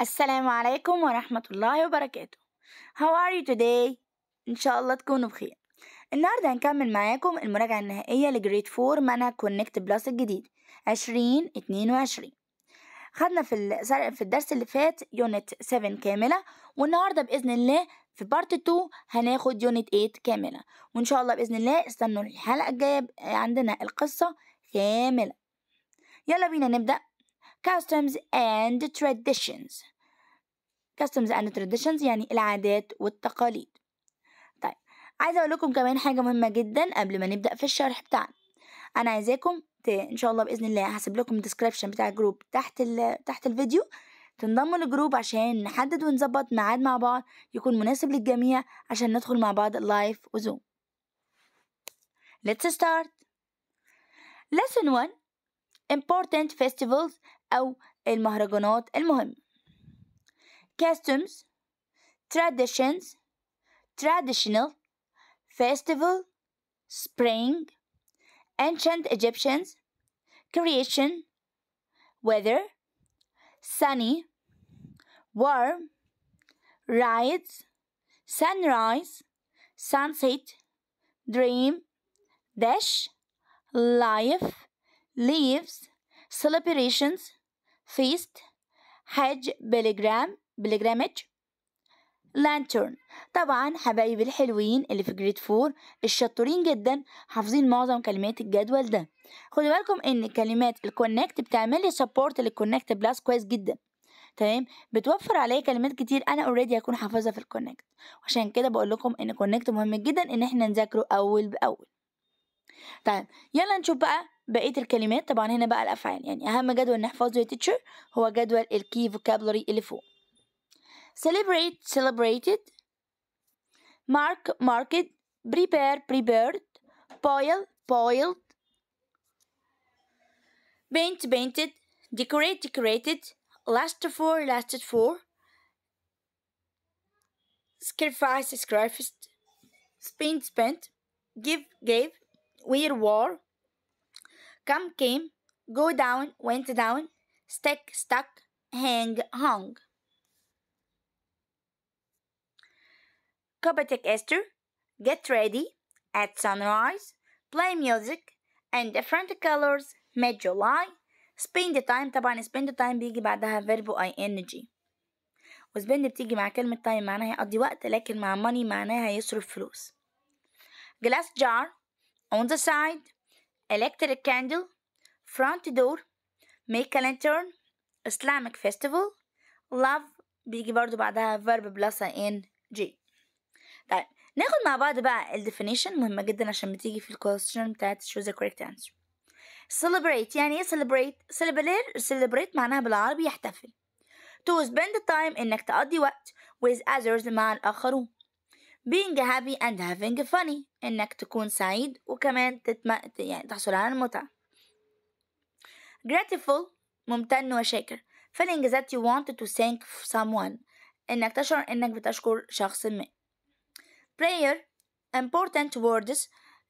السلام عليكم ورحمة الله وبركاته How are you today? إن شاء الله تكونوا بخير النهاردة هنكمل معاكم المراجعة النهائية لجريد 4 منهج كونكت بلس الجديد 2022 خدنا في في الدرس اللي فات يونت 7 كاملة والنهاردة بإذن الله في بارت 2 هناخد يونت 8 كاملة وإن شاء الله بإذن الله استنوا الحلقة الجاية عندنا القصة كاملة يلا بينا نبدأ customs and traditions customs and traditions يعني العادات والتقاليد طيب عايزة أقول لكم كمان حاجة مهمة جدا قبل ما نبدأ في الشرح بتاعنا أنا عايزاكم ت... إن شاء الله بإذن الله هسيب لكم الديسكربشن بتاع الجروب تحت ال... تحت الفيديو تنضموا للجروب عشان نحدد ونظبط ميعاد مع بعض يكون مناسب للجميع عشان ندخل مع بعض لايف وزوم Let's start Lesson 1 Important festivals أو المهرجانات المهمة customs traditions traditional festival spring ancient Egyptians creation weather sunny warm rides sunrise sunset dream dash life leaves celebrations فيست حاج بلجرام بلجرامج لانترن طبعا حبايبي الحلوين اللي في جريد فور الشطورين جدا حافظين معظم كلمات الجدول ده خدوا بالكم ان كلمات الكونكت بتعمل لي سبورت للكونكت بلس كويس جدا تمام بتوفر عليا كلمات كتير انا اوريدي هكون حافظها في الكونكت عشان كده بقول لكم ان كونكت مهم جدا ان احنا نذاكره اول باول طيب يلا نشوف بقى بقيه الكلمات طبعا هنا بقى الافعال يعني اهم جدول نحفظه يا تيتشر هو جدول الكي vocabulary اللي فوق celebrate celebrated mark marked prepare prepared boil boiled paint painted decorate decorated last for lasted for sacrifice sacrificed spend spent give gave wear wore Come came, go down, went down, stick stuck, hang hung. Copatic Esther, get ready, at sunrise, play music, and different colors, mid-July, spend the time طبعا spend the time بيجي بعدها verb ing وspend بتيجي مع كلمة time معناها يقضي وقت لكن مع money معناها يصرف فلوس glass jar on the side electric candle front door make a lantern Islamic festival love بيجي برضو بعدها verb plus ان جي طيب ناخد مع بعض بقى ال definition مهمة جدا عشان بتيجي في question بتاعت choose the correct answer celebrate يعني ايه celebrate celebrate celebrate معناها بالعربي يحتفل to spend the time انك تقضي وقت with others مع الآخرون being happy and having funny إنك تكون سعيد وكمان تتم... يعني تحصل على المتعة grateful ممتن وشاكر feeling that you want to thank someone إنك تشعر إنك بتشكر شخص ما prayer important words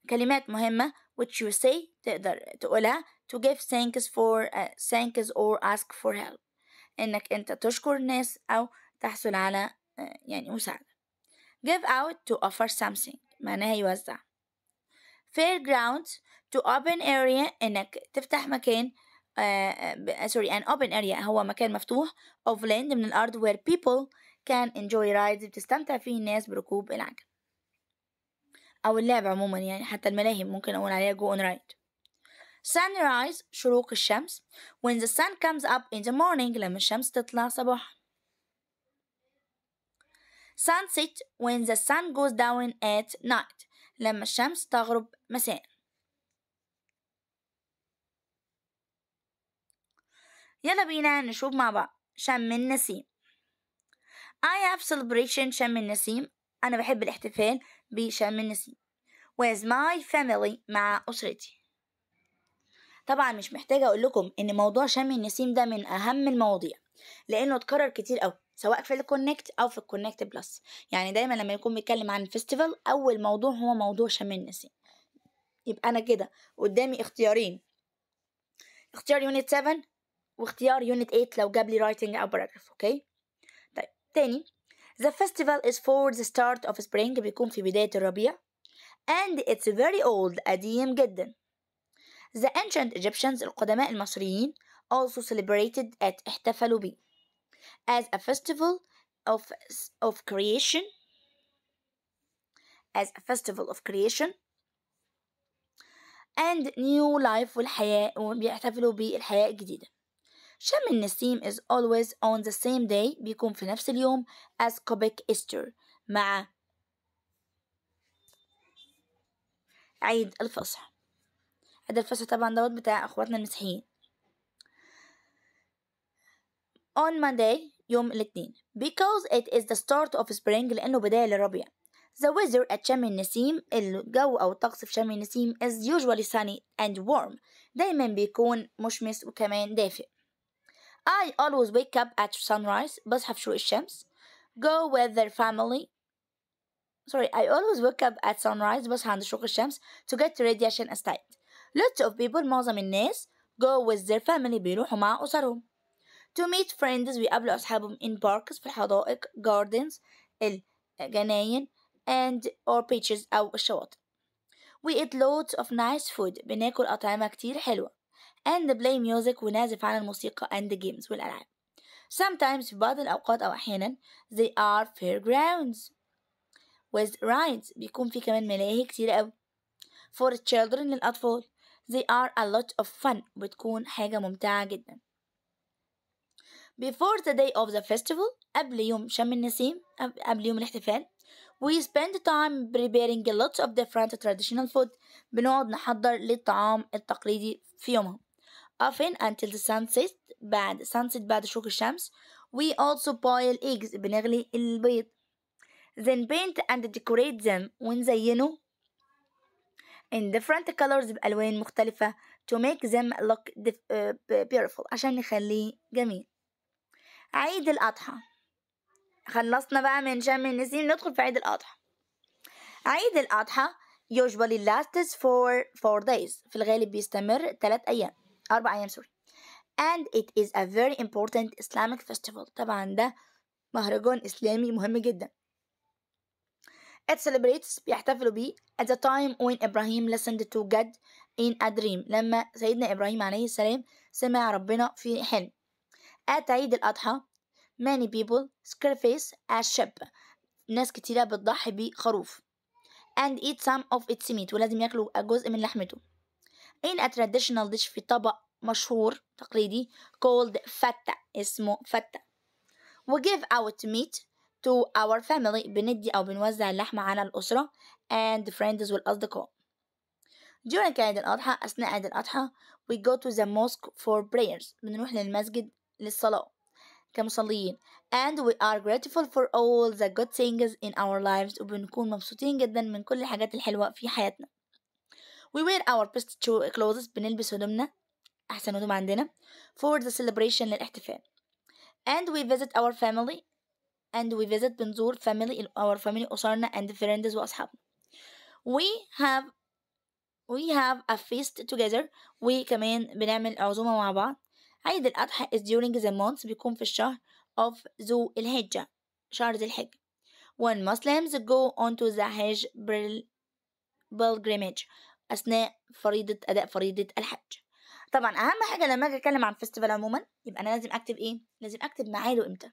كلمات مهمة which you say تقدر تقولها to give thanks for uh, thanks or ask for help إنك أنت تشكر الناس أو تحصل على uh, يعني مساعدة give out to offer something معناها يوزع fairgrounds to open area انك تفتح مكان uh, sorry an open area هو مكان مفتوح of land من الارض where people can enjoy rides بتستمتع فيه الناس بركوب العجل او اللعب عموما يعني حتى الملاهي ممكن اقول عليها go on ride sunrise شروق الشمس when the sun comes up in the morning لما الشمس تطلع صباحا sunset when the sun goes down at night لما الشمس تغرب مساء يلا بينا نشوف مع بعض شم النسيم I have celebration شم النسيم أنا بحب الاحتفال بشم النسيم with my family مع أسرتي طبعا مش محتاجة أقول لكم إن موضوع شم النسيم ده من أهم المواضيع لأنه اتكرر كتير أوي سواء في الكونكت او في الكونكت بلس يعني دايما لما يكون بيتكلم عن الفيستيفال اول موضوع هو موضوع شمال نسي يبقى انا كده قدامي اختيارين اختيار يونت 7 واختيار يونت 8 لو جاب لي رايتنج او باراجراف اوكي طيب تاني The festival is for the start of spring بيكون في بداية الربيع and it's very old قديم جدا The ancient Egyptians القدماء المصريين also celebrated at احتفلوا بيه as a festival of, of creation, as a festival of creation, and new life والحياة وبيحتفلوا بالحياة الجديدة. شم النسيم is always on the same day بيكون في نفس اليوم as Quebec Easter مع عيد الفصح عيد الفصح طبعا دوت بتاع اخواتنا المسيحيين on Monday يوم الاثنين because it is the start of spring لأنه بداية للربيع The weather at شم النسيم الجو أو الطقس في شم النسيم is usually sunny and warm دايما بيكون مشمس وكمان دافئ I always wake up at sunrise بصحى في شروق الشمس go with their family sorry I always wake up at sunrise بصحى عند شروق الشمس to get ready عشان أستعد lots of people معظم الناس go with their family بيروحوا مع أسرهم to meet friends ويقابلوا أصحابهم in parks في الحدائق gardens الجناين and or beaches أو الشواطئ. We eat loads of nice food بناكل أطعمة كتير حلوة and play music ونعزف على الموسيقى and games والألعاب. Sometimes في بعض الأوقات أو أحيانا they are fairgrounds with rides بيكون في كمان ملاهي كتير أوي. For children للأطفال they are a lot of fun بتكون حاجة ممتعة جدا. before the day of the festival قبل يوم شم النسيم قبل يوم الاحتفال we spend time preparing lots of different traditional food بنقعد نحضر للطعام التقليدي في يومها often until the sunset بعد sunset بعد شروق الشمس we also boil eggs بنغلي البيض then paint and decorate them ونزينه in different colors بألوان مختلفة to make them look beautiful عشان نخليه جميل عيد الأضحى خلصنا بقى من شم النسيم ندخل في عيد الأضحى عيد الأضحى usually lasts for four days في الغالب بيستمر ثلاث أيام أربع أيام سوري and it is a very important Islamic festival طبعا ده مهرجان إسلامي مهم جدا It celebrates بيحتفلوا بيه at the time when Ibrahim listened to God in a dream لما سيدنا إبراهيم عليه السلام سمع ربنا في حلم At عيد الأضحى many people sacrifice a sheep ناس كتيرة بتضحي بخروف and eat some of its meat ولازم ياكلوا جزء من لحمته in a traditional dish في طبق مشهور تقليدي called فتة اسمه فتة we give out meat to our family بندي أو بنوزع اللحمة على الأسرة and friends والأصدقاء during عيد الأضحى أثناء عيد الأضحى we go to the mosque for prayers بنروح للمسجد للصلاة كمصليين and we are grateful for all the good things in our lives وبنكون مبسوطين جدا من كل الحاجات الحلوة في حياتنا we wear our best clothes بنلبس هدومنا أحسن هدوم عندنا for the celebration للاحتفال and we visit our family and we visit بنزور family our family أسرنا and friends وأصحابنا we have we have a feast together وكمان بنعمل عزومة مع بعض عيد الأضحى is during the month بيكون في الشهر of ذو الهجة شهر ذي الحجة when Muslims go on to the Hajj pilgrimage أثناء فريضة أداء فريضة الحج طبعا أهم حاجة لما أجي أتكلم عن فيستيفال عموما يبقى أنا لازم أكتب إيه؟ لازم أكتب ميعاده إمتى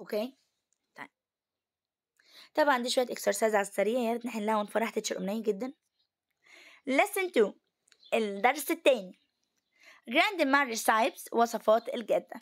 أوكي؟ طيب. طبعا دي شوية إكسرسايز على السريع يا ريت نحلها ونفرح تتشرق الأمنية جدا لسن 2 الدرس التاني جراند ماري سايبس وصفات الجدة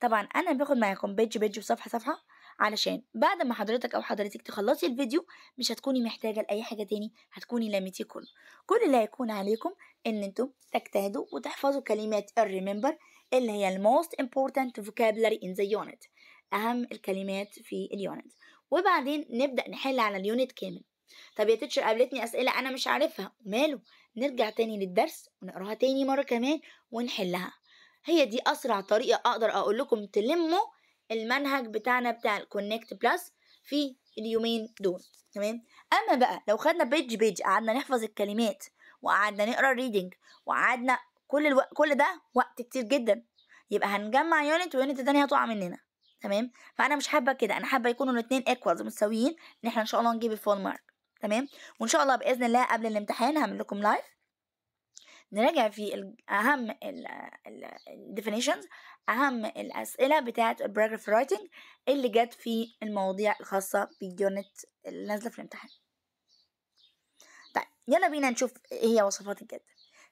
طبعا انا باخد معاكم بيج بيج وصفحه صفحه علشان بعد ما حضرتك او حضرتك تخلصي الفيديو مش هتكوني محتاجه لاي حاجه تاني هتكوني لميتي كله كل اللي هيكون عليكم ان انتم تجتهدوا وتحفظوا كلمات الريمبر اللي هي الموست important vocabulary in the unit اهم الكلمات في اليونت وبعدين نبدا نحل على اليونت كامل طب يا تيتشر قابلتني اسئله انا مش عارفها ماله نرجع تاني للدرس ونقراها تاني مره كمان ونحلها هي دي اسرع طريقه اقدر اقول لكم تلموا المنهج بتاعنا بتاع الكونكت بلس في اليومين دول تمام اما بقى لو خدنا بيج بيج قعدنا نحفظ الكلمات وقعدنا نقرا الريدنج وقعدنا كل الو... كل ده وقت كتير جدا يبقى هنجمع يونت ويونت تانية هتقع مننا تمام فانا مش حابه كده انا حابه يكونوا الاثنين ايكوالز متساويين ان احنا ان شاء الله نجيب الفول مارك تمام وان شاء الله باذن الله قبل الامتحان هعمل لكم لايف نراجع في اهم الديفينيشنز اهم الاسئله بتاعه البراجراف رايتنج اللي جت في المواضيع الخاصه باليونت اللي نازله في الامتحان طيب يلا بينا نشوف ايه هي وصفات الجد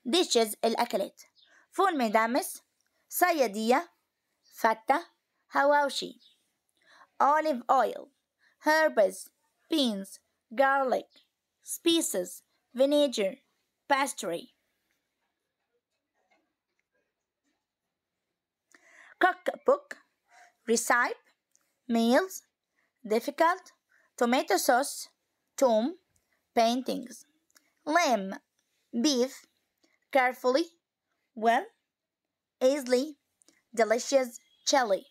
ديشز الاكلات فول مدامس صياديه فته هواوشي اوليف اويل هيربز بينز garlic, spices, vinegar, pastry. Cookbook, recipe, meals, difficult, tomato sauce, tomb, paintings. Lamb, beef, carefully, well, easily, delicious, chili,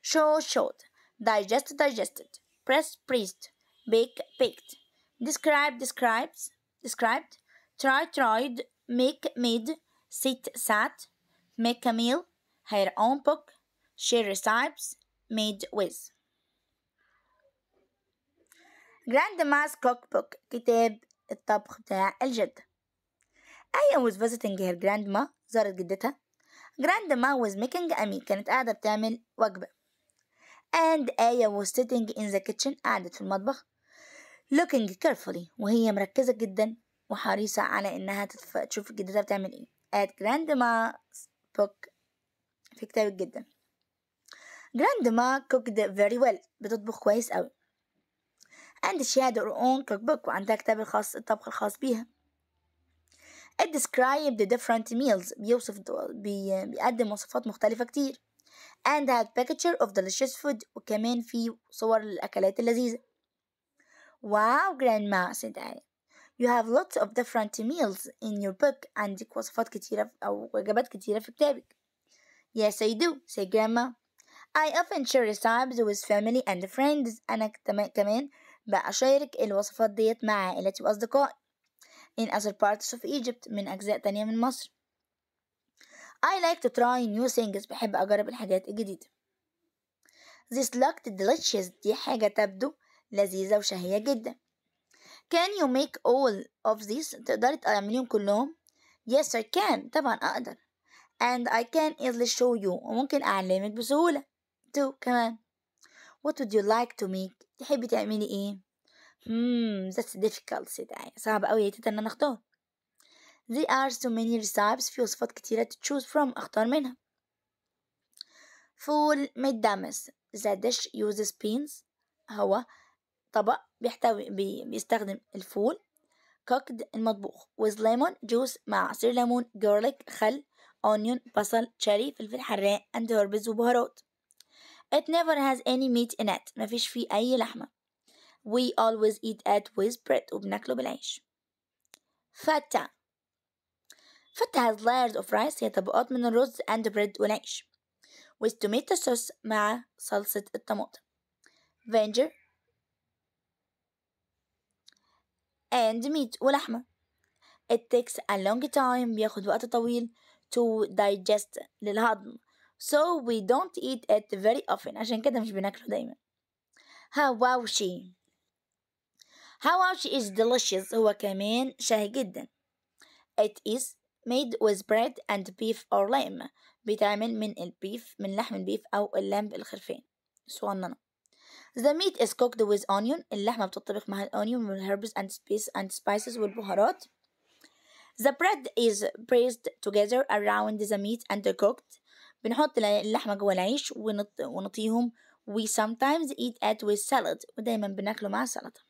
Show short, digest, digested, press, priest. bake, baked. Describe, describes, described. Try, tried. Make, made. Sit, sat. Make a meal. Her own book. share recipes. Made with. Grandma's Cookbook كتاب الطبخ بتاع الجد Aya was visiting her grandma زارت جدتها Grandma was making a meal كانت قاعدة بتعمل وجبة And Aya was sitting in the kitchen قاعدة في المطبخ looking carefully وهي مركزة جدا وحريصة على إنها تشوف جدتها بتعمل إيه at grandma's book في كتاب جدا grandma cooked very well بتطبخ كويس أوي and she had her own cookbook وعندها كتاب الخاص الطبخ الخاص بيها it described the different meals بيوصف بي... بيقدم وصفات مختلفة كتير and had picture of delicious food وكمان في صور للأكلات اللذيذة Wow, Grandma, said I. You have lots of different meals in your book عندك وصفات كتيرة أو وجبات كتيرة في كتابك. Yes, I do, said Grandma. I often share recipes with family and friends. أنا كمان بأشارك الوصفات ديت مع عائلتي وأصدقائي. In other parts of Egypt من أجزاء تانية من مصر. I like to try new things بحب أجرب الحاجات الجديدة. This looked delicious دي حاجة تبدو لذيذة وشهية جدا Can you make all of this تقدري تعمليهم كلهم Yes I can طبعا أقدر And I can easily show you وممكن أعلمك بسهولة تو كمان What would you like to make تحبي تعملي إيه Hmm that's difficult صدقني صعب أوي يا إن أنا أختار There are so many recipes في وصفات كتيرة to choose from أختار منها Full made damas The dish uses beans هو طبق بيحتوي بي بيستخدم الفول كوكد المطبوخ with lemon juice مع عصير ليمون جارليك خل اونيون بصل تشيري فلفل حراق and herbs وبهارات It never has any meat in it مفيش فيه أي لحمة We always eat it with bread وبناكله بالعيش فتا فتا has layers of rice هي طبقات من الرز and bread والعيش with tomato sauce مع صلصة الطماطم فينجر and meat ولحمة it takes a long time بياخد وقت طويل to digest للهضم so we don't eat it very often عشان كده مش بناكله دايما هواوشي هواوشي is delicious هو كمان شهي جدا it is made with bread and beef or lamb بيتعمل من البيف من لحم البيف أو اللامب الخرفان صغننة The meat is cooked with onion اللحمة بتطبخ مع الأونيون herbs, and, spices, and spices والبهارات The bread is braised together around the meat and cooked بنحط اللحمة جوه العيش ونط... ونطيهم We sometimes eat it with salad ودايما بناكله مع سلطة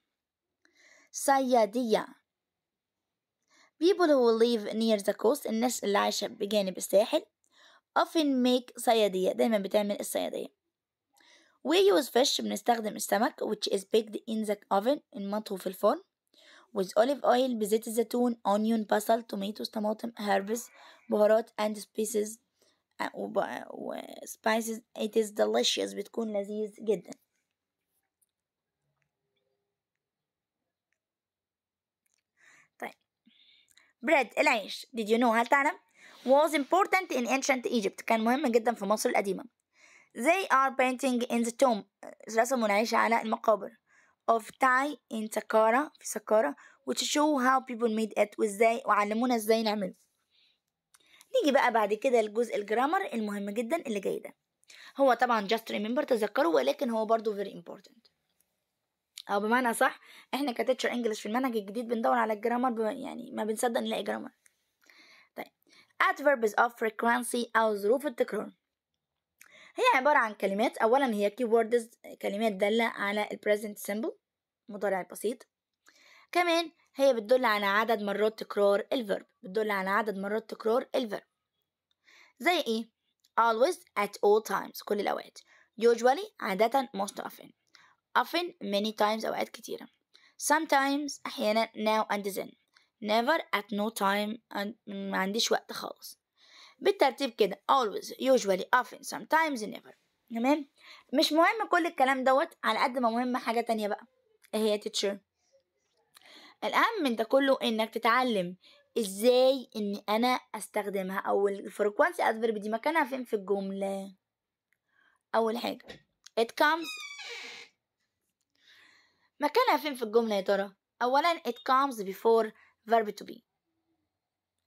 صيادية People who live near the coast الناس اللي عايشة بجانب الساحل often make صيادية دايما بتعمل الصيادية we use fish بنستخدم السمك which is baked in the oven مطهو في الفرن with olive oil بزيت الزيتون onion بصل tomatoes طماطم herbs بهارات and spices و spices it is delicious بتكون لذيذ جدا bread العيش did you know هل تعلم was important in ancient Egypt كان مهم جدا في مصر القديمة They are painting in the tomb رسموا منعش على المقابر of Thai in Sakara في سكارة which show how people made it وازاي وعلمونا ازاي نعمله نيجي بقى بعد كده لجزء الجرامر المهم جدا اللي جاي ده هو طبعا just remember تذكره ولكن هو برضو very important او بمعنى صح احنا كتيتشر انجلش في المنهج الجديد بندور على الجرامر يعني ما بنصدق نلاقي جرامر طيب adverbs of frequency او ظروف التكرار هي عبارة عن كلمات أولا هي keywords كلمات دالة على ال present simple مضارع بسيط كمان هي بتدل على عدد مرات تكرار الفيرب بتدل على عدد مرات تكرار الفيرب زي ايه always at all times كل الأوقات usually عادة most often often many times أوقات كتيرة sometimes أحيانا now and then never at no time and ما عنديش وقت خالص بالترتيب كده always usually often sometimes never تمام مش مهم كل الكلام دوت على قد ما مهم حاجة تانية بقى إيه هي teacher الأهم من ده كله إنك تتعلم إزاي إن أنا أستخدمها أو الفريكوانسي adverb دي مكانها فين في الجملة أول حاجة it comes مكانها فين في الجملة يا ترى أولا it comes before verb to be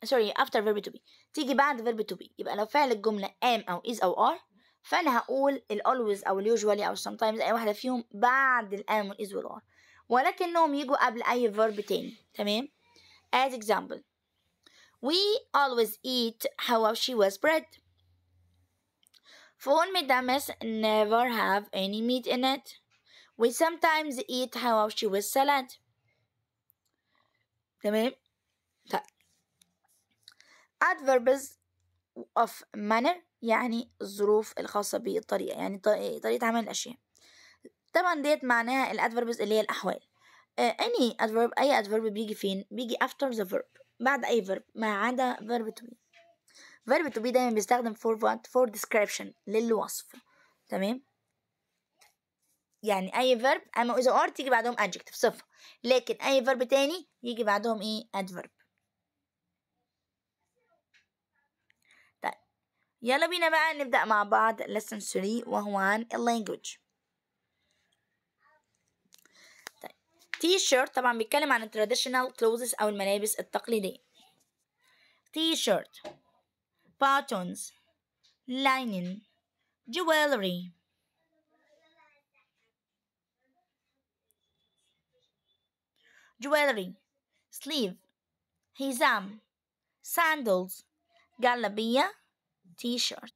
Sorry, after verb to be تيجي بعد verb to be يبقى لو فعل الجملة am أو is أو are فأنا هقول ال always أو ال usually أو sometimes أي واحدة فيهم بعد ال am وال is وال are ولكنهم يجوا قبل أي verb تاني تمام as example we always eat حواوشي was bread فول مدمس never have any meat in it we sometimes eat حواوشي with salad تمام adverbs of manner يعني الظروف الخاصة بالطريقة يعني طريقة عمل الأشياء طبعا ديت معناها adverbs اللي هي الأحوال آه، any adverb أي adverb بيجي فين بيجي after the verb بعد أي verb ما عدا verb to be verb to be دايما بيستخدم for what for description للوصف تمام يعني أي verb أما إذا or تيجي بعدهم adjective صفة لكن أي verb تاني يجي بعدهم إيه adverb يلا بينا بقى نبدأ مع بعض lesson 3 وهو عن اللانجوج طيب تي شيرت طبعا بيتكلم عن traditional clothes أو الملابس التقليدية تي شيرت باتونز لاينن jewelry jewelry sleeve حزام sandals جلابية t-shirt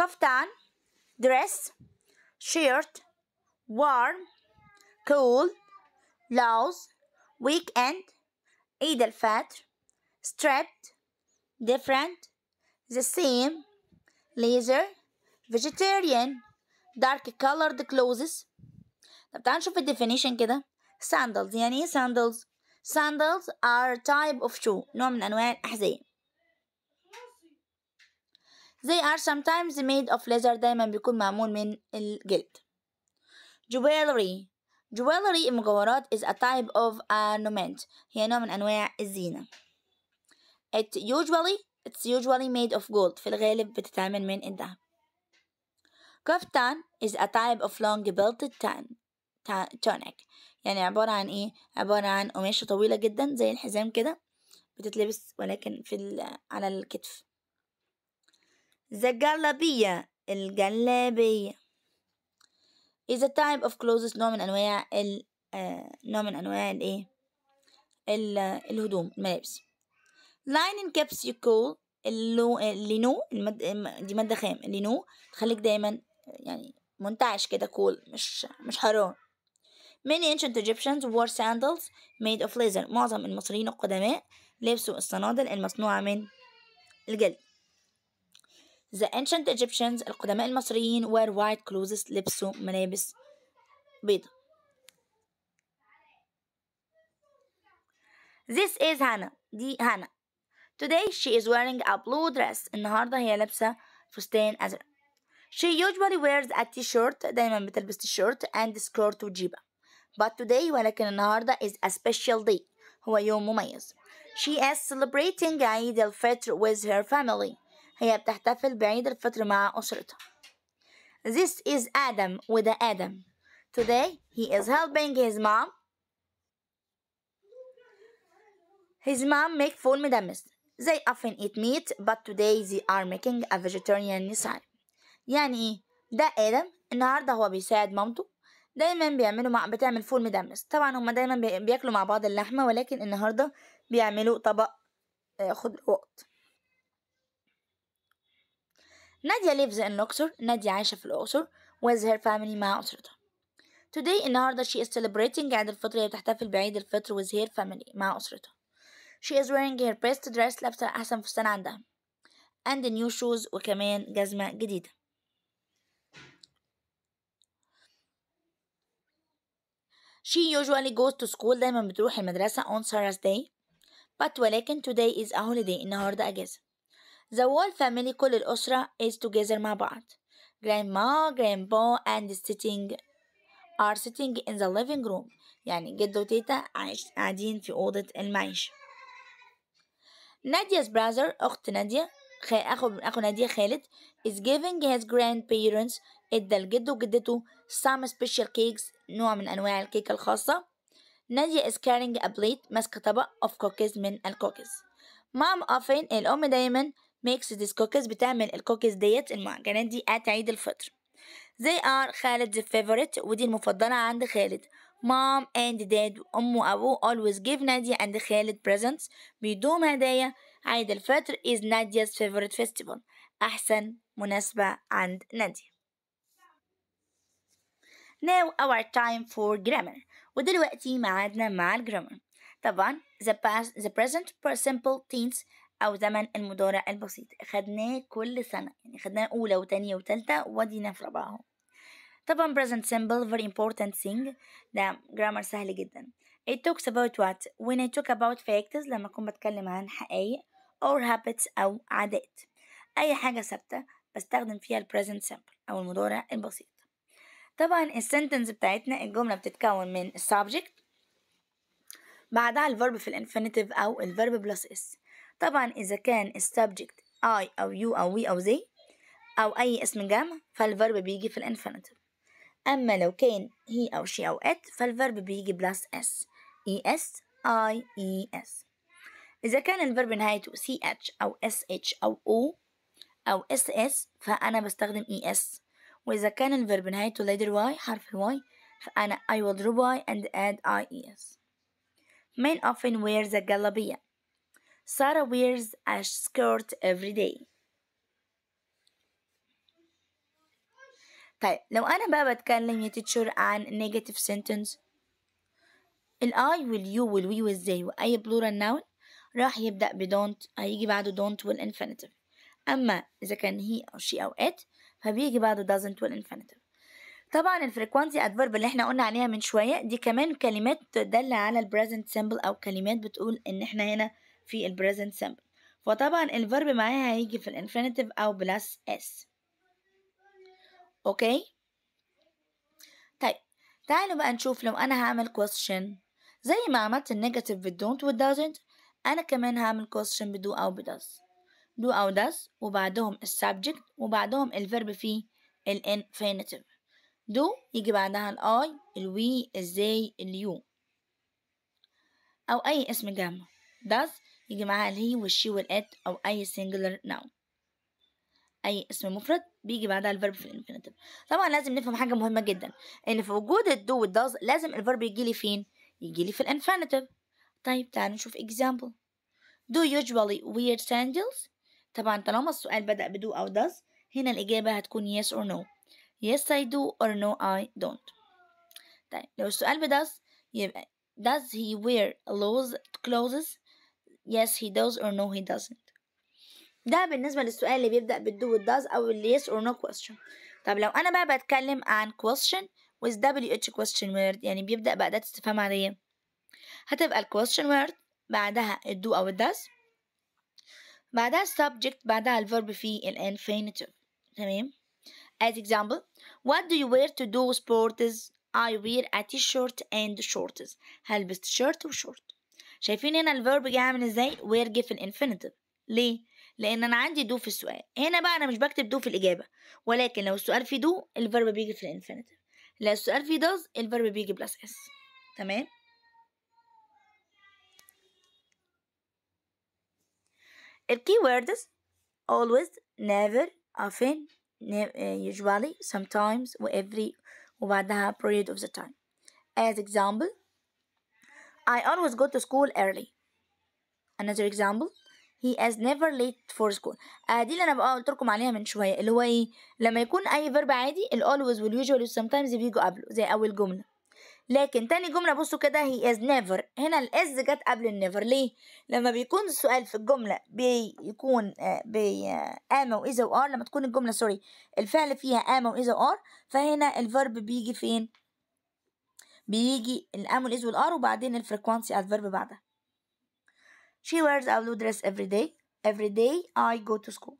kaftan dress shirt warm cool blouse weekend Eid al-Fitr striped different the same laser vegetarian dark colored clothes طب تعال definition الديفينيشن كده sandals يعني sandals sandals are type of shoe نوع من انواع They are sometimes made of leather دايما بيكون معمول من الجلد jewelry jewelry المجوهرات is a type of ornament هي نوع من أنواع الزينة it usually it's usually made of gold في الغالب بتتعمل من الذهب كفتان is a type of long belted tan tunic يعني عبارة عن ايه عبارة عن قماشة طويلة جدا زي الحزام كده بتتلبس ولكن في على الكتف الجلابية الجلابية is a type of clothes نوع من أنواع ال آه، نوع من أنواع الإيه آه، الهدوم الملابس لاينين كابس يو كول اللو اللينو المد... دي مادة خام اللينو تخليك دايما يعني منتعش كده كول مش مش حرار many ancient Egyptians wore sandals made of leather معظم المصريين القدماء لبسوا الصنادل المصنوعة من الجلد The ancient Egyptians القدماء المصريين wore white clothes لبسوا ملابس بيضة This is Hannah دي هانا Today she is wearing a blue dress النهاردة هي لبسة فستان أزرق She usually wears a t-shirt دايما بتلبس t-shirt and skirt وجيبة But today ولكن النهاردة is a special day هو يوم مميز She is celebrating عيد الفطر with her family هي بتحتفل بعيد الفطر مع أسرتها This is Adam وده Adam Today he is helping his mom His mom make food مدمس They often eat meat but today they are making a vegetarian salad يعني إيه؟ ده آدم النهاردة هو بيساعد مامته دايما بيعملوا مع بتعمل فول مدمس طبعا هما دايما بياكلوا مع بعض اللحمة ولكن النهاردة بيعملوا طبق آه، خضروات Nadia lives in Luxor نادية عايشة في الأقصر with her family مع أسرتها Today النهاردة she is celebrating عيد الفطر هي بتحتفل بعيد الفطر with her family مع أسرتها She is wearing her best dress لابسة أحسن فستان عندها and new shoes وكمان جزمة جديدة She usually goes to school دايما بتروح المدرسة on Sarah's day but ولكن today is a holiday النهاردة أجازة The whole family كل الأسرة is together مع بعض. Grandma, grandpa and sitting are sitting in the living room. يعني جد وتيتا قاعدين في أوضة المعيشة. ناديا's brother أخت نادية أخو أخو نادية خالد is giving his grandparents ادى لجده وجدته some special cakes نوع من أنواع الكيكة الخاصة Nadia is carrying a plate ماسكة طبق of cookies من الكوكيز mom often الأم دايما makes these cookies بتعمل الكوكيز ديت المعجنات دي at عيد الفطر they are خالد's favorite ودي المفضلة عند خالد mom and dad أم وأبوه always give نادية and خالد presents بيدوم هدايا عيد الفطر is ناديا's favorite festival أحسن مناسبة عند نادية Now our time for grammar ودلوقتي معادنا مع الجرامر طبعا the past the present simple tense أو زمن المضارع البسيط خدناه كل سنة يعني خدناه أولى وتانية وتالتة ودينا في رابعة أهو طبعا present simple very important thing ده grammar سهل جدا it talks about what when I talk about facts لما أكون بتكلم عن حقائق or habits أو عادات أي حاجة ثابتة بستخدم فيها ال present simple أو المضارع البسيط طبعا ال sentence بتاعتنا الجملة بتتكون من subject بعدها verb في الانفينيتيف أو verb plus اس طبعا إذا كان السبجكت I أو you أو we أو they أو أي اسم جمع فالفرب بيجي في الانفينيتيف أما لو كان he أو she أو it فالفرب بيجي بلس s e s I E S إذا كان الفرب نهايته CH أو SH أو O أو SS فأنا بستخدم ES وإذا كان الفرب نهايته letter Y حرف Y فأنا I will drop Y and add e s Men often wear the جلابية Sarah wears a skirt every day طيب لو أنا بقى بتكلم يا تيتشر عن negative sentence ال I والـ you والـ we will they وأي plural noun راح يبدأ ب don't هيجي بعده don't infinitive أما إذا كان he أو she أو it فبيجي بعده doesn't infinitive طبعا الفريكوانسي adverb اللي احنا قلنا عليها من شويه دي كمان كلمات تدل على present symbol او كلمات بتقول ان احنا هنا في ال simple وطبعا فطبعا verb معاها هيجي في الانفينيتيف او بلس اس اوكي طيب تعالوا بقى نشوف لو انا هعمل question زي ما عملت النيجاتيف بالدونت doesn't انا كمان هعمل question بدو او does do او does وبعدهم السبجكت وبعدهم verb في الانفينيتيف دو يجي بعدها الاي الوي ازاي اليو او اي اسم جامع does يجي معاها الهي والشي والات أو أي singular noun أي اسم مفرد بيجي بعدها الفيرب في الانفينيتيف طبعا لازم نفهم حاجة مهمة جدا إن في وجود الدو والداز لازم الفيرب يجي لي فين؟ يجي لي في الانفينيتيف طيب تعالوا نشوف example do usually wear sandals طبعا طالما السؤال بدأ بدو أو does هنا الإجابة هتكون yes or no yes I do or no I don't طيب لو السؤال بداز يبقى does he wear loose clothes yes he does or no he doesn't ده بالنسبة للسؤال اللي بيبدأ بالdo with does أو ال yes or no question طب لو أنا بقى بتكلم عن question with wh question word يعني بيبدأ بقى استفهام عادية هتبقى question word بعدها الdo أو does بعدها subject بعدها الverb في الانفينيتيف تمام as example what do you wear to do sports I wear a t-shirt and shorts هلبس t-shirt وشورت شايفين هنا الفيرب جه عامل ازاي ويرجف في الانفينيتيف ليه لان انا عندي دو في السؤال هنا بقى انا مش بكتب دو في الاجابه ولكن لو السؤال فيه دو الفيرب بيجي في الانفينيتيف لو السؤال فيه داز الفيرب بيجي بلس اس تمام الكي ووردز always never often eh، usually sometimes و every وبعدها period of the time as example I always go to school early another example he is never late for school آه دي اللي انا بقى قلت لكم عليها من شويه اللي هو ايه لما يكون اي فيرب عادي ال always وال usually sometimes بيجوا قبله زي اول جمله لكن تاني جمله بصوا كده he is never هنا ال is جت قبل ال never ليه لما بيكون السؤال في الجمله بيكون آه، بي ام واذا وار لما تكون الجمله سوري الفعل فيها ام واذا وار فهنا الفيرب بيجي فين بيجي الام والاز والار وبعدين الفريكوانسي ادفيرب بعدها she wears a blue dress every day every day I go to school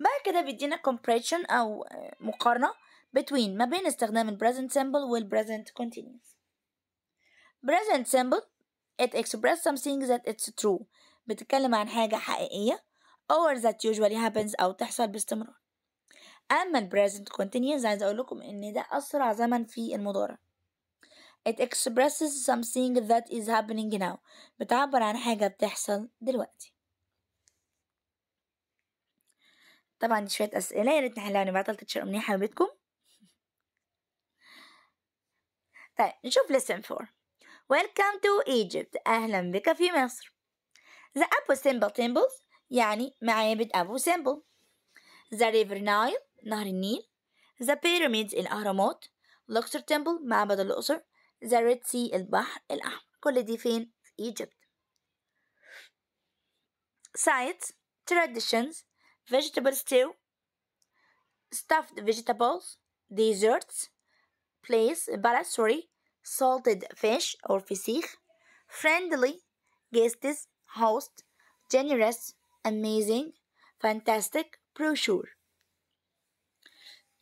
بعد كده بيدينا compression او مقارنة between ما بين استخدام ال present simple وال present continuous present simple it expresses something that it's true بتتكلم عن حاجة حقيقية or that usually happens أو تحصل باستمرار اما البريزنت continuous عايز اقول لكم ان ده اسرع زمن في المضارع it expresses something that is happening now بتعبر عن حاجة بتحصل دلوقتي طبعا دي شوية أسئلة يا ريت نحلها ونبعتها لتتشر أمنية حبيبتكم طيب نشوف lesson 4 Welcome to Egypt أهلا بك في مصر The apple symbol symbols يعني معابد أبو سمبل The River Nile نهر النيل The pyramids الأهرامات Luxor temple معبد الأقصر The Red Sea البحر الأحمر كل دي فين؟ في Egypt sites traditions vegetable stew stuffed vegetables desserts place palace sorry salted fish or فسيخ friendly guests host generous amazing fantastic brochure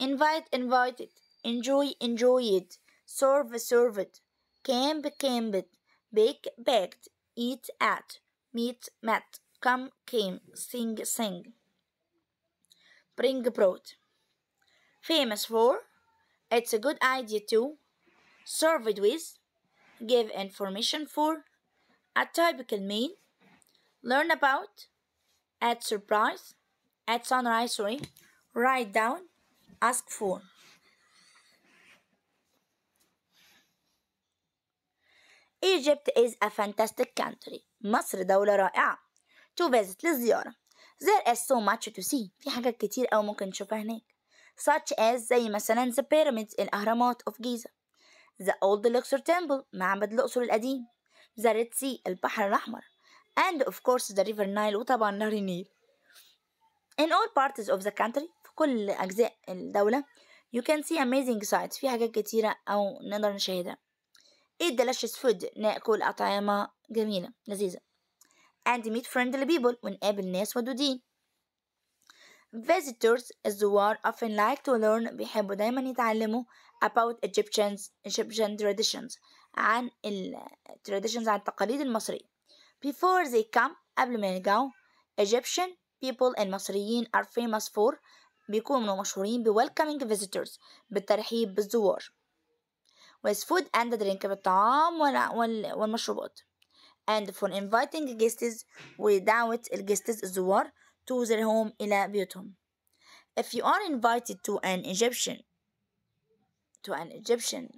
Invite, invited. Enjoy, enjoy it. Serve, serve it. Camp, camp it. Bake, baked. Eat, at. Meet, met. Come, came. Sing, sing. Bring brought Famous for. It's a good idea to. Serve it with. Give information for. A typical mean. Learn about. At surprise. At sunrise, sorry. Write down ask for Egypt is a fantastic country مصر دولة رائعة to visit للزيارة there is so much to see في حاجات كتير أو ممكن تشوفها هناك such as زي مثلا the pyramids الأهرامات of Giza the old Luxor temple معبد الأقصر القديم the Red Sea البحر الأحمر and of course the river Nile وطبعا نهر النيل in all parts of the country كل أجزاء الدولة you can see amazing sights في حاجات كتيرة أو نقدر نشاهدها eat delicious food ناكل أطعمة جميلة لذيذة and meet friendly people ونقابل ناس ودودين visitors الزوار often like to learn بيحبوا دايما يتعلموا about Egyptians Egyptian traditions عن ال traditions عن التقاليد المصرية before they come قبل ما يرجعوا Egyptian people المصريين are famous for بيكونوا مشهورين ب welcoming visitors بالترحيب بالزوار with food and drink بالطعام والمشروبات and for inviting guests ودعوة الجستز الزوار to their home إلى بيوتهم if you are invited to an Egyptian to an Egyptian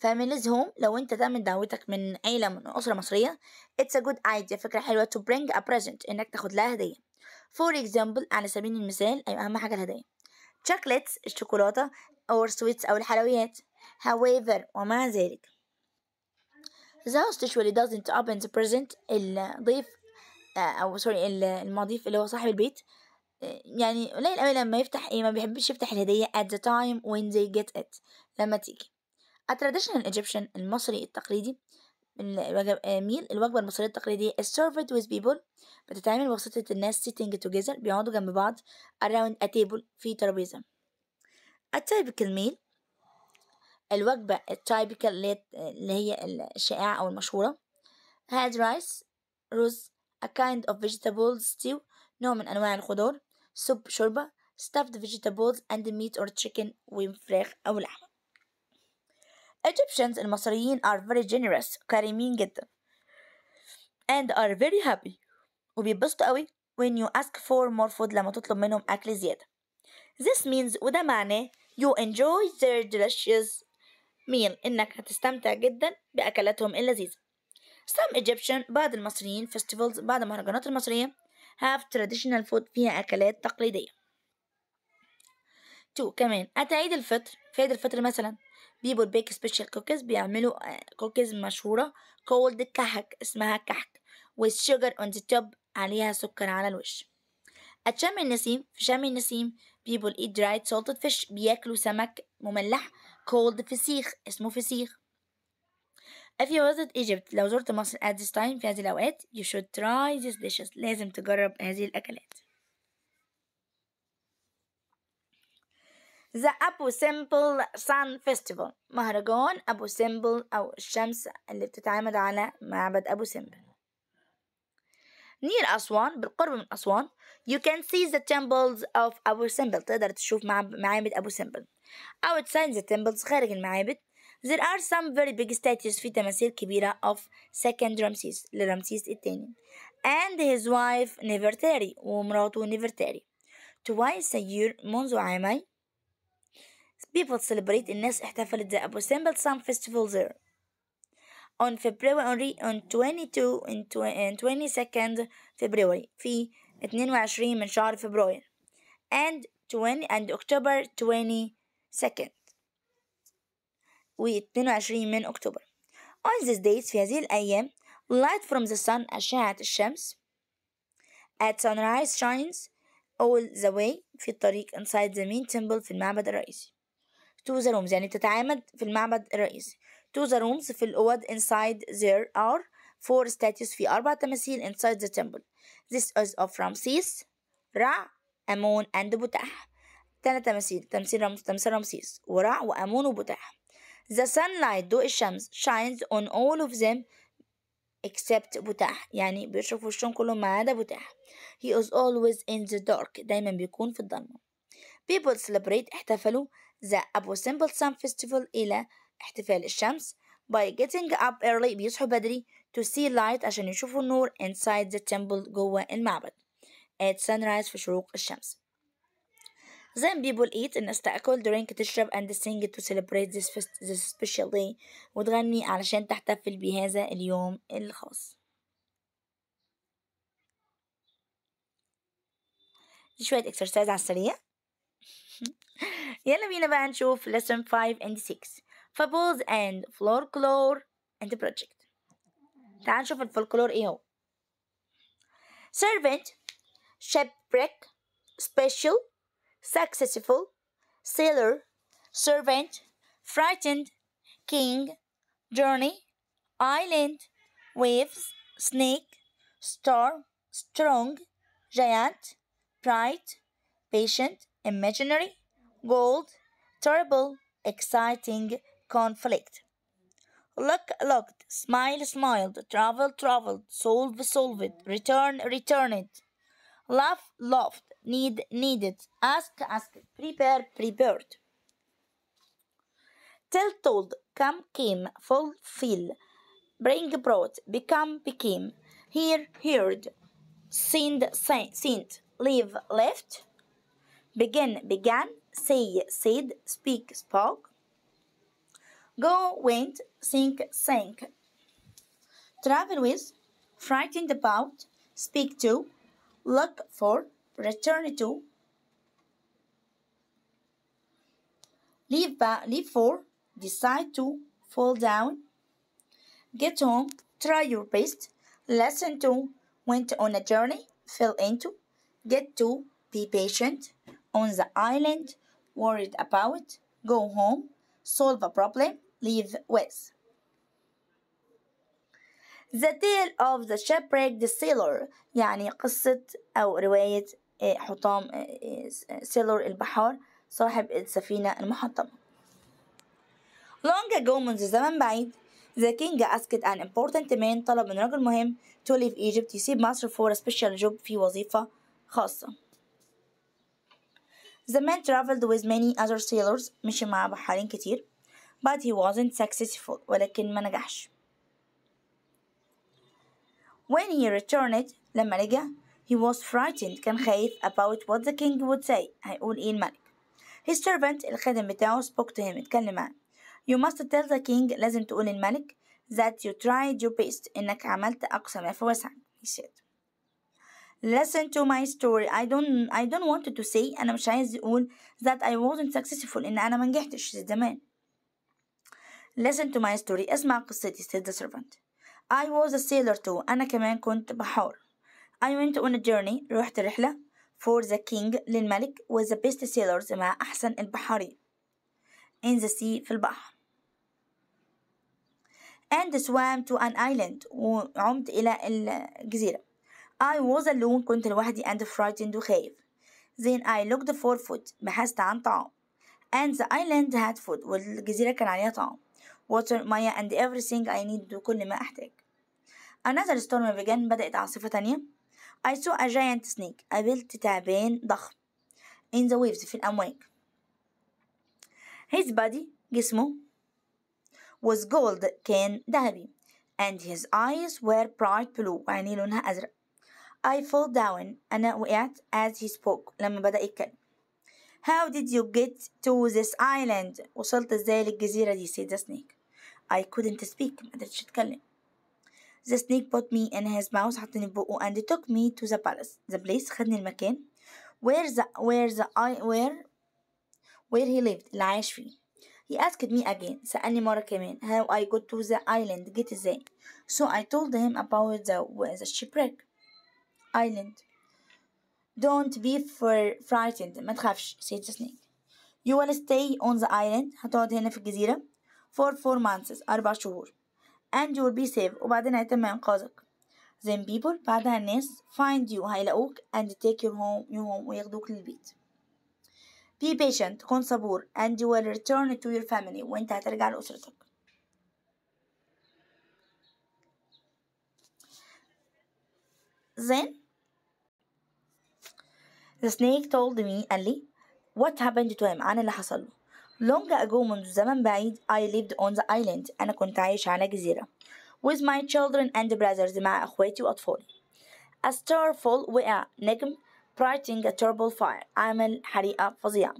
family's home لو انت تم دعوتك من عيلة من أسرة مصرية it's a good idea فكرة حلوة to bring a present انك تاخد لها هدية فور اكزامبل على سبيل المثال أيوة أهم حاجة الهدايا chocolates الشوكولاتة or sweets أو الحلويات however ومع ذلك the host usually doesn't open the present الضيف آه، أو سوري المضيف اللي هو صاحب البيت آه، يعني قليل أوي لما يفتح إيه ما بيحبش يفتح الهدية at the time when they get it لما تيجي A traditional Egyptian المصري التقليدي من ميل الوجبة المصرية التقليدية is served with people بتتعمل بواسطة الناس sitting together بيقعدوا جنب بعض around a table في ترابيزة التايبيكال ميل الوجبة التايبكال اللي هي الشائعة أو المشهورة had rice رز a kind of vegetable stew نوع من أنواع الخضار soup شوربة stuffed vegetables and meat or chicken وفراخ أو لحم Egyptians المصريين are very generous كريمين جدا and are very happy وبيتبسطوا قوي when you ask for more food لما تطلب منهم أكل زيادة this means وده معناه you enjoy their delicious meal إنك هتستمتع جدا بأكلاتهم اللذيذة some Egyptian بعض المصريين festivals بعض المهرجانات المصرية have traditional food فيها أكلات تقليدية 2 كمان أتعيد عيد الفطر في عيد الفطر مثلا بيبو بيك سبيشال كوكيز بيعملوا آه، كوكيز مشهورة كولد كحك اسمها كحك والشجر اون ذا توب عليها سكر على الوش أتشم النسيم في شم النسيم people eat dried salted fish بياكلوا سمك مملح cold فسيخ اسمه فسيخ If you visit Egypt لو زرت مصر at this time في هذه الأوقات you should try these dishes لازم تجرب هذه الأكلات The Abu سيمبل Sun Festival مهرجان أبو سيمبل أو الشمس اللي بتتعامد على معبد أبو سيمبل near أسوان بالقرب من أسوان you can see the temples of Abu سيمبل تقدر تشوف معابد أبو سيمبل outside the temples خارج المعابد there are some very big statues في تماثيل كبيرة of second Ramses لرمسيس الثاني and his wife نيفرتاري ومراته نيفرتاري twice a year منذ عامين People celebrate الناس احتفلت the Abu Simbel Sam Festival there. On February on 22 and 22nd February في 22 من شهر فبراير and 20 and October 22nd و 22 من أكتوبر. On these days في هذه الأيام light from the sun أشعة الشمس at sunrise shines all the way في الطريق inside the main temple في المعبد الرئيسي. to the rooms يعني تتعامد في المعبد الرئيسي to the rooms في الأوض inside there are four statues في أربع تماثيل inside the temple this is of Ramses رع أمون and بتاح تلات تماثيل تمثيل رمس تمثيل رمسيس ورع وأمون وبتاح the sunlight ضوء الشمس shines on all of them except بتاح يعني بيشرف وشهم كلهم ما عدا بتاح he is always in the dark دايما بيكون في الضلمة people celebrate احتفلوا the Abu Simbel Sun Festival إلى احتفال الشمس by getting up early بيصحوا بدري to see light عشان يشوفوا النور inside the temple جوه المعبد at sunrise في شروق الشمس Then people eat الناس تأكل drink تشرب and sing to celebrate this, fest, this special day وتغني علشان تحتفل بهذا اليوم الخاص دي شوية exercise على السريع يلا بينا بقى نشوف lesson 5 and 6 fables and folklore and the project تعال نشوف الفولكلور ايه هو servant shipwreck special successful sailor servant frightened king journey island waves snake storm, strong giant bright patient imaginary, gold, terrible, exciting, conflict. Look, looked, smile, smiled, travel, traveled, solve, solved, return, returned. Laugh, loved, need, needed, ask, asked, prepare, prepared. Tell, told, come, came, fulfill, bring, brought, become, became, hear, heard, sinned, sent, leave, left. Begin, began. Say, said. Speak, spoke. Go, went. Think, sank. Travel with. Frightened about. Speak to. Look for. Return to. Leave, by, leave for. Decide to. Fall down. Get on. Try your best. Lesson to. Went on a journey. Fell into. Get to. Be patient. on the island, worried about, go home, solve a problem, live with. The Tale of the Shipwrecked Sailor يعني قصة أو رواية حطام سيلور البحار صاحب السفينة المحطمة. Long ago منذ زمن بعيد The king asked an important man طلب من رجل مهم to leave Egypt to seek master for a special job في وظيفة خاصة. The man traveled with many other sailors مشي مع بحارين كتير but he wasn't successful ولكن ما نجحش When he returned لما رجع he was frightened كان خايف about what the king would say هيقول ايه الملك His servant الخادم بتاعه spoke to him اتكلم معاه You must tell the king لازم تقول الملك that you tried your best إنك عملت أقصى ما في وسعك he said listen to my story I don't I don't want to say أنا مش عايز يقول that I wasn't successful إن أنا ما نجحتش زمان listen to my story اسمع قصتي said the servant I was a sailor too أنا كمان كنت بحار I went on a journey رحت رحلة for the king للملك was the best sailors مع أحسن البحارين in the sea في البحر and swam to an island وعمت إلى الجزيرة I was alone كنت لوحدي and frightened وخايف then I looked for food بحثت عن طعام and the island had food والجزيرة كان عليها طعام water مية and everything I need كل ما أحتاج another storm began بدأت عاصفة تانية I saw a giant snake قابلت تعبان ضخم in the waves في الأمواج his body جسمه was gold كان ذهبي and his eyes were bright blue وعينيه لونها أزرق I fall down أنا وقعت as he spoke لما بدأ يتكلم How did you get to this island وصلت ازاي للجزيرة دي said the snake I couldn't speak ما قدرتش اتكلم The snake put me in his mouth حطني في بقه and took me to the palace the place خدني المكان where the where the I where where he lived اللي عايش فيه He asked me again سألني مرة كمان how I got to the island جيت ازاي So I told him about the, the shipwreck island. Don't be frightened ما تخافش said the snake. You will stay on the island هتقعد هنا في الجزيرة for four months أربع شهور and you will be safe وبعدين هيتم إنقاذك. Then people بعدها الناس find you هيلاقوك and take your home you home وياخدوك للبيت. Be patient كن صبور and you will return to your family وانت هترجع لأسرتك. Then the snake told me قال لي what happened to him أنا اللي حصل له long ago منذ زمن بعيد I lived on the island أنا كنت عايش على جزيرة with my children and brothers مع أخواتي وأطفالي a star fall وقع نجم brighting a terrible fire عمل حريقة فظيعة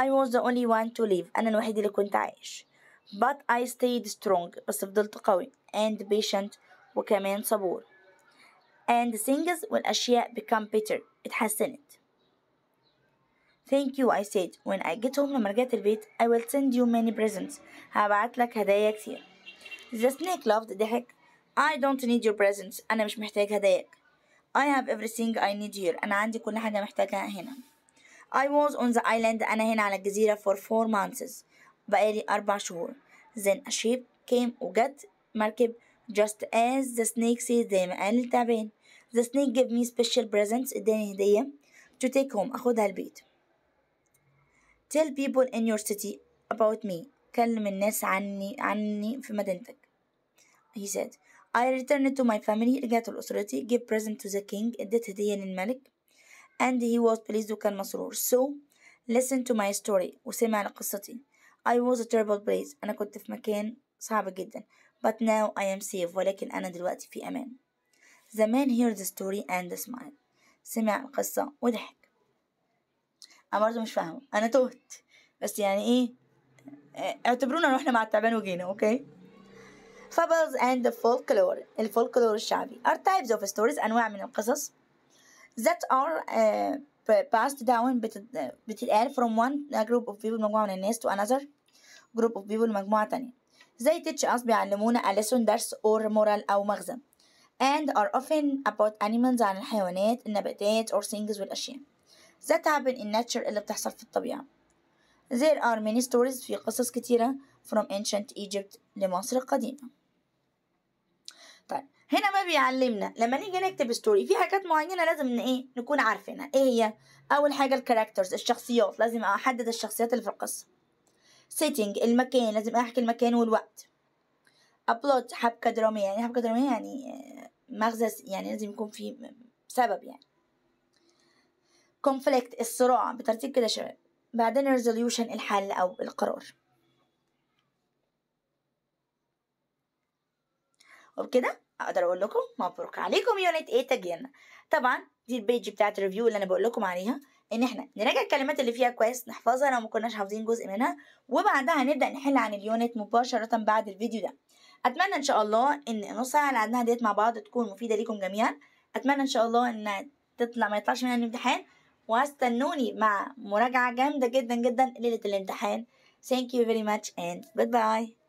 I was the only one to live أنا الوحيد اللي كنت عايش but I stayed strong بس فضلت قوي and patient وكمان صبور and things والأشياء become better اتحسنت Thank you I said when I get home لما رجعت البيت I will send you many presents هبعت لك هدايا كتير The snake laughed ضحك I don't need your presents أنا مش محتاج هداياك I have everything I need here أنا عندي كل حاجة محتاجها هنا I was on the island أنا هنا على الجزيرة for four months بقالي أربع شهور Then a ship came وجت مركب just as the snake said زي ما قال التعبان the snake gave me special presents اداني هدية to take home أخدها البيت tell people in your city about me كلم الناس عني عني في مدينتك he said I returned to my family رجعت لأسرتي give present to the king اديت هدية للملك and he was pleased وكان مسرور so listen to my story وسمع لقصتي I was a terrible place أنا كنت في مكان صعب جدا but now I am safe ولكن أنا دلوقتي في أمان The man heard the story and smiled سمع القصة وضحك انا برضه مش فاهمه انا تهت بس يعني ايه آه، اعتبرونا روحنا مع التعبان وجينا اوكي fables and folklore الفولكلور الشعبي are types of stories انواع من القصص that are uh, passed down بتتقال from one group of people مجموعة من الناس to another group of people مجموعة تانية they teach us بيعلمونا a lesson درس or moral أو مغزى and are often about animals عن الحيوانات النباتات or things والأشياء that happen in nature اللي بتحصل في الطبيعة there are many stories في قصص كتيرة from ancient Egypt لمصر القديمة طيب هنا بقى بيعلمنا لما نيجي نكتب ستوري في حاجات معينه لازم ايه نكون عارفينها ايه هي اول حاجه الكاركترز الشخصيات لازم احدد الشخصيات اللي في القصه سيتنج المكان لازم احكي المكان والوقت ابلوت حبكه دراميه يعني حبكه دراميه يعني آه، مغزى يعني لازم يكون في سبب يعني conflict الصراع بترتيب كده شباب بعدين resolution الحل أو القرار وبكده اقدر اقول لكم مبروك عليكم يونت 8 تجينا طبعا دي البيج بتاعت الريفيو اللي انا بقول لكم عليها ان احنا نراجع الكلمات اللي فيها كويس نحفظها لو ما كناش حافظين جزء منها وبعدها نبدا نحل عن اليونت مباشره بعد الفيديو ده اتمنى ان شاء الله ان نص ساعه اللي قعدناها ديت مع بعض تكون مفيده ليكم جميعا اتمنى ان شاء الله ان تطلع ما يطلعش منها الامتحان واستنوني مع مراجعة جامدة جدا جدا ليلة الامتحان Thank you very much and goodbye